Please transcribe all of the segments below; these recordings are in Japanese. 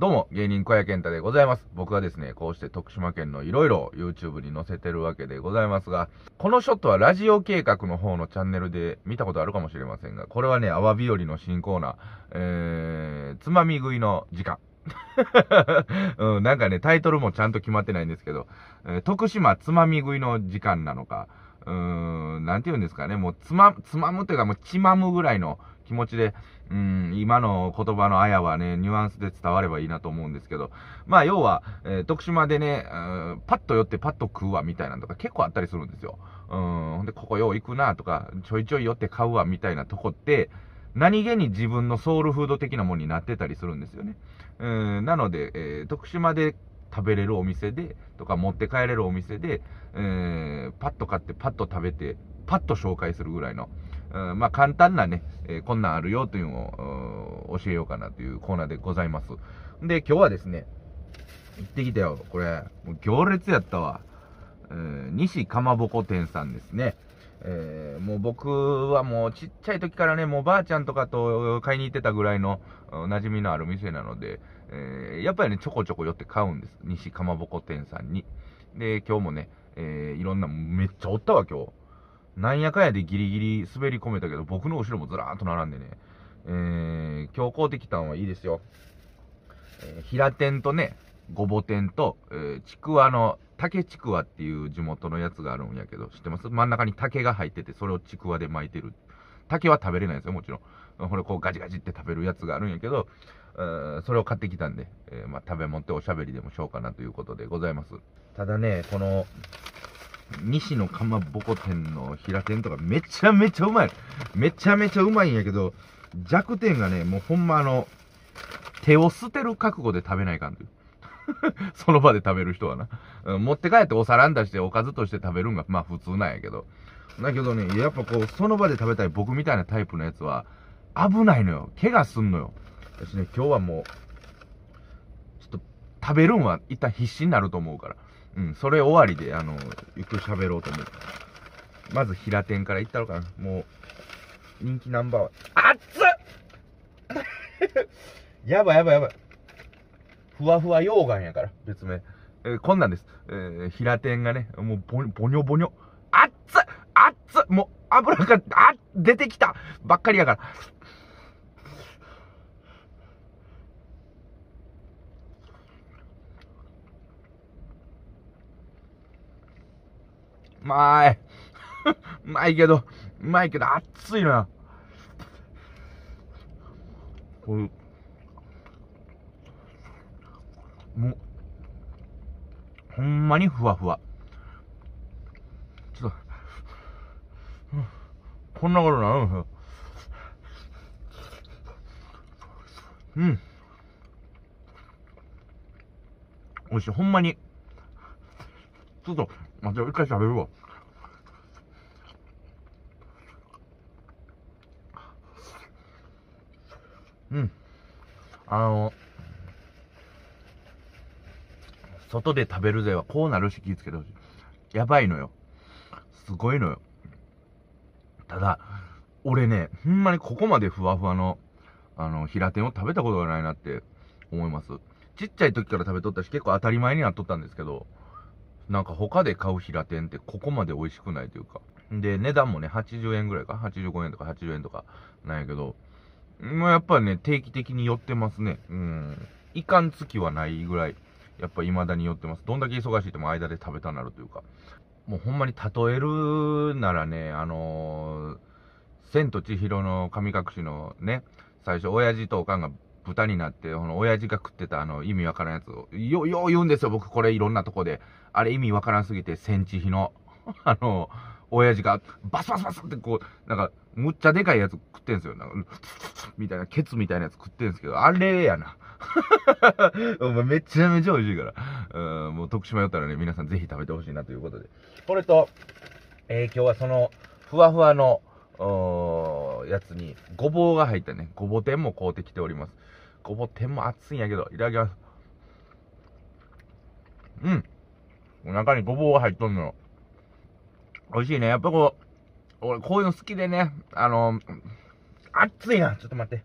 どうも、芸人小屋健太でございます。僕はですね、こうして徳島県のいろいろ YouTube に載せてるわけでございますが、このショットはラジオ計画の方のチャンネルで見たことあるかもしれませんが、これはね、アワビよりの新コーナー、えー、つまみ食いの時間。うん、なんかね、タイトルもちゃんと決まってないんですけど、えー、徳島つまみ食いの時間なのか、うーん、なんて言うんですかね、もうつま、つまむというかもうちまむぐらいの気持ちで、うん、今の言葉のあやはね、ニュアンスで伝わればいいなと思うんですけど、まあ、要は、えー、徳島でね、うん、パッと寄ってパッと食うわ、みたいなのとか結構あったりするんですよ。うん、で、ここよう行くな、とか、ちょいちょい寄って買うわ、みたいなとこって、何気に自分のソウルフード的なものになってたりするんですよね。うん、なので、えー、徳島で食べれるお店で、とか持って帰れるお店で、えー、パッと買って、パッと食べて、パッと紹介するぐらいの、うん、まあ、簡単なね、えー、こんなんあるよというのを、教えようかなというコーナーでございます。で、今日はですね、行ってきたよ。これ、もう行列やったわ。え西かまぼこ店さんですね。えー、もう僕はもうちっちゃい時からね、もうばあちゃんとかと買いに行ってたぐらいの馴染みのある店なので、えー、やっぱりね、ちょこちょこ寄って買うんです。西かまぼこ店さんに。で、今日もね、えー、いろんな、めっちゃおったわ、今日。なんやかやでギリギリ滑り込めたけど、僕の後ろもずらーっと並んでね、えー、強行的んはいいですよ。えー、平天とね、ごぼ天と、えー、ちくわの、竹ちくわっていう地元のやつがあるんやけど、知ってます真ん中に竹が入ってて、それをちくわで巻いてる。竹は食べれないですよ、もちろん。これこうガジガジって食べるやつがあるんやけど、それを買ってきたんで、えー、まあ、食べ物っておしゃべりでもしようかなということでございます。ただね、この、西のかまぼこ店の平店とかめちゃめちゃうまい。めちゃめちゃうまいんやけど、弱点がね、もうほんまあの、手を捨てる覚悟で食べないかんという。その場で食べる人はな、うん。持って帰ってお皿に出しておかずとして食べるんが、まあ普通なんやけど。だけどね、やっぱこう、その場で食べたい僕みたいなタイプのやつは、危ないのよ。怪我すんのよ。私ね、今日はもう、ちょっと、食べるんは一旦必死になると思うから。うん、それ終わりで、あの、ゆっくり喋ろうと思う。まず平店から行ったのかな。もう、人気ナンバーワン。熱っ やばいやばいやばい。ふわふわ溶岩やから、別名。えー、こんなんです。えー、平店がね、もうボ、ぼにょぼにょ。熱っ熱っもう、油が、あ出てきたばっかりやから。うまい。うまいけど、うまいけど、熱いな。こもう、ほんまにふわふわ。ちょっと、こんなことなるんですよ。うん。美味しい。ほんまに。ちょっと、待って、一回ゃべるわ。うん。あの、外で食べるぜはこうなるし気ぃつけてほしい。やばいのよ。すごいのよ。ただ、俺ね、ほんまにここまでふわふわの、あの、平天を食べたことがないなって思います。ちっちゃい時から食べとったし、結構当たり前になっとったんですけど、なんか他で買う平天ってここまで美味しくないというか。で、値段もね、80円ぐらいか、85円とか80円とかなんやけど、まあ、やっぱね、定期的に寄ってますね。うん。いかんつきはないぐらい、やっぱ未だに寄ってます。どんだけ忙しいとも間で食べたなるというか。もうほんまに例えるならね、あのー、千と千尋の神隠しのね、最初、親父とおかんが豚になって、この親父が食ってたあの意味わからんやつを、よ、よう言うんですよ、僕これいろんなとこで。あれ意味わからんすぎて、センチ比の、あの、親父がバスバスバスってこう、なんか、むっちゃでかいやつ食ってんすよ。なんか、みたいな、ケツみたいなやつ食ってんすけど、あれやな。めちゃめちゃ美味しいから。うん、もう徳島よったらね、皆さんぜひ食べてほしいなということで。これと、えー、今日はその、ふわふわの、やつに、ごぼうが入ったね、ごぼう天も買うてきております。ごぼ天も熱いんやけど、いただきます。うん。お腹にごぼうが入っとんのよ。美味しいね。やっぱこう、俺こういうの好きでね、あの、熱いな。ちょっと待って。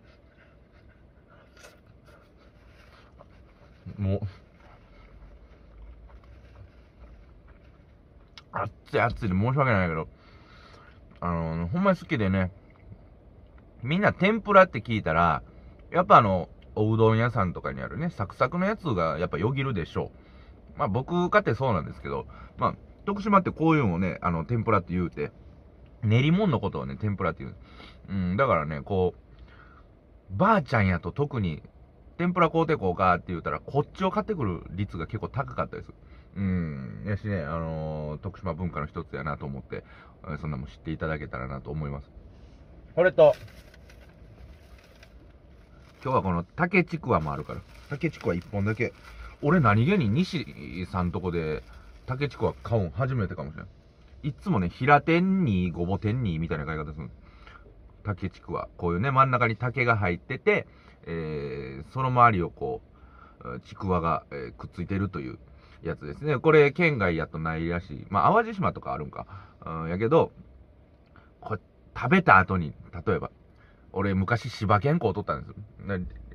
もう。熱い熱いで申し訳ないけど、あの、ほんまに好きでね、みんな天ぷらって聞いたら、やっぱあの、おうどん屋さんとかにあるね、サクサクのやつがやっぱよぎるでしょう。まあ僕かてそうなんですけど、まあ徳島ってこういうのをね、あの、天ぷらって言うて、練り物のことをね、天ぷらって言う。うん、だからね、こう、ばあちゃんやと特に、天ぷら買うてこうかって言ったら、こっちを買ってくる率が結構高かったです。うん、やしね、あのー、徳島文化の一つやなと思って、そんなも知っていただけたらなと思います。これと、今日はこの竹ちくわもあるから。竹ちくわ1本だけ。俺何気に西さんとこで竹ちくわ買うん初めてかもしれん。いつもね、平天にごぼ天にみたいな買い方する竹ちくわ。こういうね、真ん中に竹が入ってて、えー、その周りをこう、ちくわが、えー、くっついてるというやつですね。これ、県外やとないらしい。まあ、淡路島とかあるんか。うん、やけど、これ、食べた後に、例えば、俺昔柴犬を取ったんで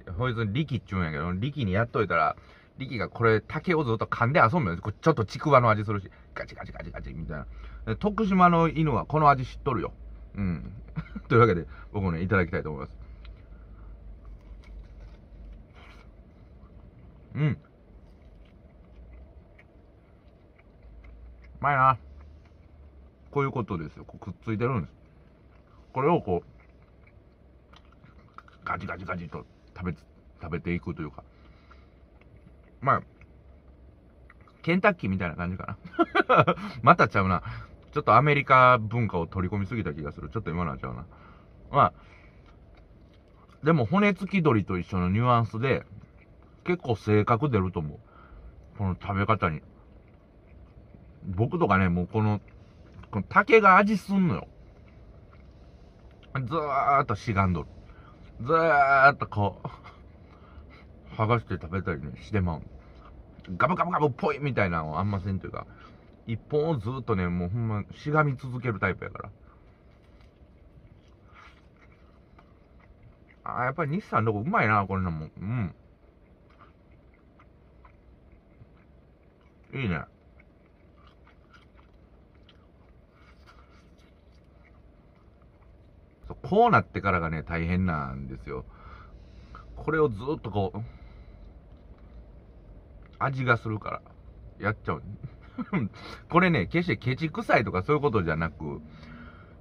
す。ほいつ力っちゅうんやけど、力にやっといたら、力がこれ竹をずっと噛んで遊んでるちょっとちくわの味するし、ガチガチガチガチみたいな。徳島の犬はこの味知っとるよ。うん。というわけで、僕もね、いただきたいと思います。うん。うまいな。こういうことですよ。くっついてるんです。これをこう、ガジガジガジと食べ、食べていくというか。まあ、ケンタッキーみたいな感じかな。またちゃうな。ちょっとアメリカ文化を取り込みすぎた気がする。ちょっと今のはちゃうな。まあ、でも骨付き鶏と一緒のニュアンスで、結構性格出ると思う。この食べ方に。僕とかね、もうこの、この竹が味すんのよ。ずーっとしがんどる。ずーっとこう、剥がして食べたりね、してまう。ガブガブガブっぽいみたいなのをあんませんというか、一本をずっとね、もうほんま、しがみ続けるタイプやから。あやっぱり日産のとこうまいな、こんなもん。うん。いいね。こうなってからがね、大変なんですよ。これをずっとこう、味がするから、やっちゃう。これね、決してケチ臭いとかそういうことじゃなく、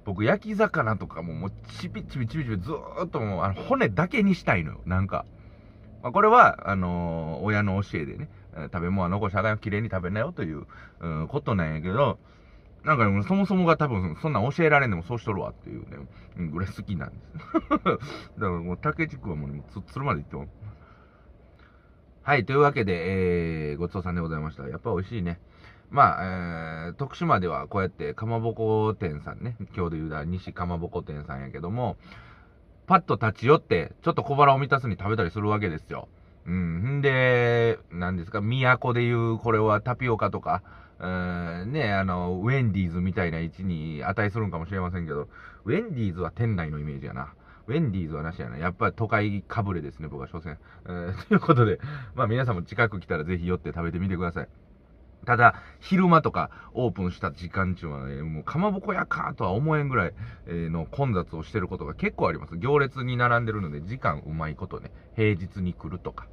僕、焼き魚とかももう、ちびちびちびちびずっともう、あの、骨だけにしたいのよ、なんか。まあ、これは、あのー、親の教えでね、食べ物は残し、あがんきれいに食べなよという、うん、ことなんやけど、なんか、そもそもが多分、そんなん教えられんでもそうしとるわっていうね、うん、ぐらい好きなんです。だからもう、竹地区はもう、つるまで行っても。はい、というわけで、えー、ごちそうさんでございました。やっぱ美味しいね。まあ、えー、徳島ではこうやってかまぼこ店さんね、今日で言うたら西かまぼこ店さんやけども、パッと立ち寄って、ちょっと小腹を満たすに食べたりするわけですよ。うん、んで、んですか、都で言う、これはタピオカとか、ね、あの、ウェンディーズみたいな位置に値するんかもしれませんけど、ウェンディーズは店内のイメージやな。ウェンディーズはなしやな。やっぱり都会かぶれですね、僕は、所詮。ということで、まあ皆さんも近く来たらぜひ寄って食べてみてください。ただ、昼間とかオープンした時間中はね、もうかまぼこ屋かとは思えんぐらいの混雑をしてることが結構あります。行列に並んでるので、時間うまいことね、平日に来るとか。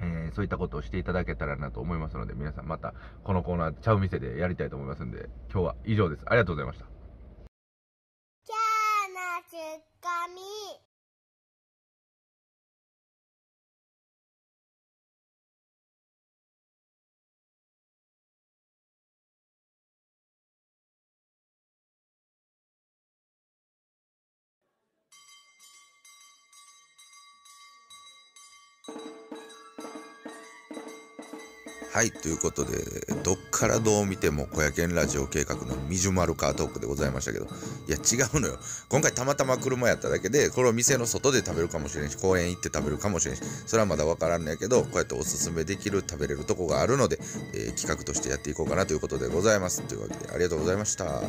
えー、そういったことをしていただけたらなと思いますので、皆さんまたこのコーナー、ちゃう店でやりたいと思いますんで、今日は以上です。ありがとうございました。はい、ということで、どっからどう見ても小屋県ラジオ計画のみじゅまるカートークでございましたけど、いや違うのよ。今回たまたま車やっただけで、これを店の外で食べるかもしれんし、公園行って食べるかもしれんし、それはまだわからんのやけど、こうやっておすすめできる食べれるとこがあるので、えー、企画としてやっていこうかなということでございます。というわけで、ありがとうございました。